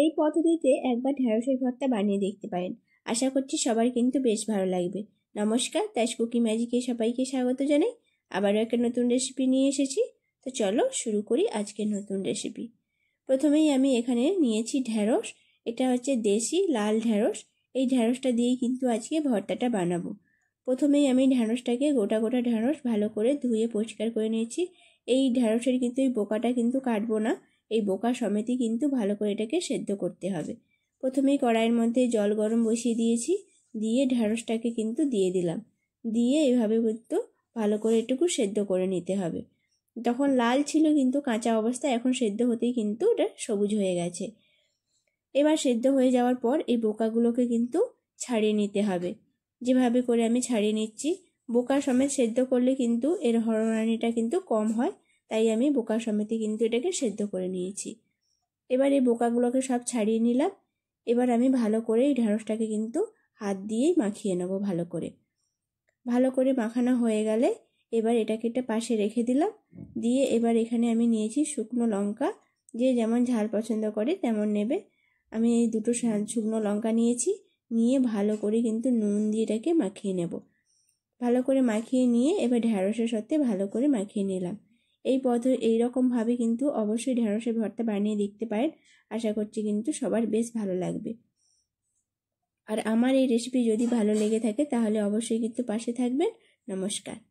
এই পদ্ধতিতে একবার ঢ্যাঁড়সের ভর্তা বানিয়ে দেখতে পারেন আশা করছি সবার কিন্তু বেশ ভালো লাগবে নমস্কার তাস কুকি ম্যাজিকে সবাইকে স্বাগত জানাই আবারও একটা নতুন রেসিপি নিয়ে এসেছি তো চলো শুরু করি আজকের নতুন রেসিপি প্রথমেই আমি এখানে নিয়েছি ঢ্যাঁড়স এটা হচ্ছে দেশি লাল ঢেঁড়স এই ঢ্যাঁড়সটা দিয়েই কিন্তু আজকে ভর্তাটা বানাবো প্রথমেই আমি ঢ্যাঁড়সটাকে গোটা গোটা ঢ্যাঁড়স ভালো করে ধুয়ে পরিষ্কার করে নিয়েছি এই ঢ্যাঁড়সের কিন্তু এই বোকাটা কিন্তু কাটবো না এই বোকা সমেতই কিন্তু ভালো করে এটাকে সেদ্ধ করতে হবে প্রথমেই কড়াইয়ের মধ্যে জল গরম বসিয়ে দিয়েছি দিয়ে ঢ্যাঁড়সটাকে কিন্তু দিয়ে দিলাম দিয়ে এভাবে কিন্তু ভালো করে এটুকু সেদ্ধ করে নিতে হবে তখন লাল ছিল কিন্তু কাঁচা অবস্থা এখন সেদ্ধ হতেই কিন্তু ওটা সবুজ হয়ে গেছে এবার সেদ্ধ হয়ে যাওয়ার পর এই বোকাগুলোকে কিন্তু ছাড়িয়ে নিতে হবে যেভাবে করে আমি ছাড়িয়ে নিচ্ছি বোকা সমেত সেদ্ধ করলে কিন্তু এর হরণানিটা কিন্তু কম হয় তাই আমি বোকা সমেতে কিন্তু এটাকে সেদ্ধ করে নিয়েছি এবার এই বোকাগুলোকে সব ছাড়িয়ে নিলাম এবার আমি ভালো করে এই ঢেঁড়সটাকে কিন্তু হাত দিয়েই মাখিয়ে নেব ভালো করে ভালো করে মাখানো হয়ে গেলে এবার এটাকে একটা পাশে রেখে দিলাম দিয়ে এবার এখানে আমি নিয়েছি শুকনো লঙ্কা যে যেমন ঝাল পছন্দ করে তেমন নেবে আমি এই দুটো শুকনো লঙ্কা নিয়েছি নিয়ে ভালো করে কিন্তু নুন দিয়ে এটাকে মাখিয়ে নেব ভালো করে মাখিয়ে নিয়ে এবার ঢ্যাঁড়সের সাথে ভালো করে মাখিয়ে নিলাম এই পদ এইরকমভাবে কিন্তু অবশ্যই ঢেঁড়সের ভর্তা বানিয়ে দেখতে পারেন আশা করছি কিন্তু সবার বেশ ভালো লাগবে আর আমার এই রেসিপি যদি ভালো লেগে থাকে তাহলে অবশ্যই কিন্তু পাশে থাকবেন নমস্কার